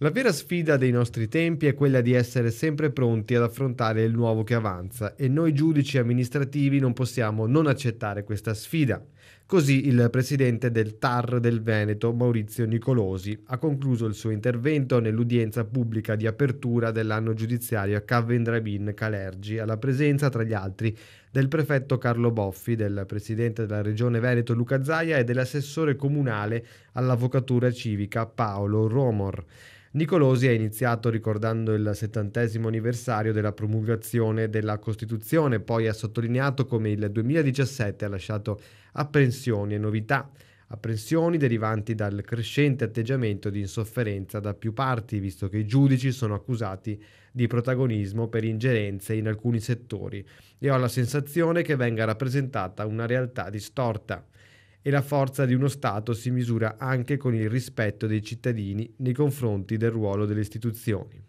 La vera sfida dei nostri tempi è quella di essere sempre pronti ad affrontare il nuovo che avanza e noi giudici amministrativi non possiamo non accettare questa sfida. Così il presidente del TAR del Veneto, Maurizio Nicolosi, ha concluso il suo intervento nell'udienza pubblica di apertura dell'anno giudiziario a Cavendrabin Calergi, alla presenza, tra gli altri, del prefetto Carlo Boffi, del presidente della regione Veneto Luca Zaia e dell'assessore comunale all'avvocatura civica Paolo Romor. Nicolosi ha iniziato ricordando il settantesimo anniversario della promulgazione della Costituzione, poi ha sottolineato come il 2017 ha lasciato apprensioni e novità apprensioni derivanti dal crescente atteggiamento di insofferenza da più parti, visto che i giudici sono accusati di protagonismo per ingerenze in alcuni settori e ho la sensazione che venga rappresentata una realtà distorta e la forza di uno Stato si misura anche con il rispetto dei cittadini nei confronti del ruolo delle istituzioni.